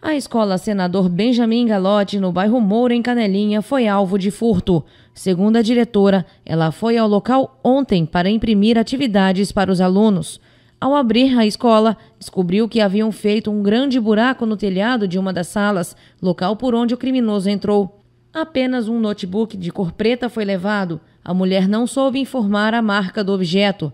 A escola Senador Benjamin Galotti, no bairro Moura, em Canelinha, foi alvo de furto. Segundo a diretora, ela foi ao local ontem para imprimir atividades para os alunos. Ao abrir a escola, descobriu que haviam feito um grande buraco no telhado de uma das salas, local por onde o criminoso entrou. Apenas um notebook de cor preta foi levado. A mulher não soube informar a marca do objeto.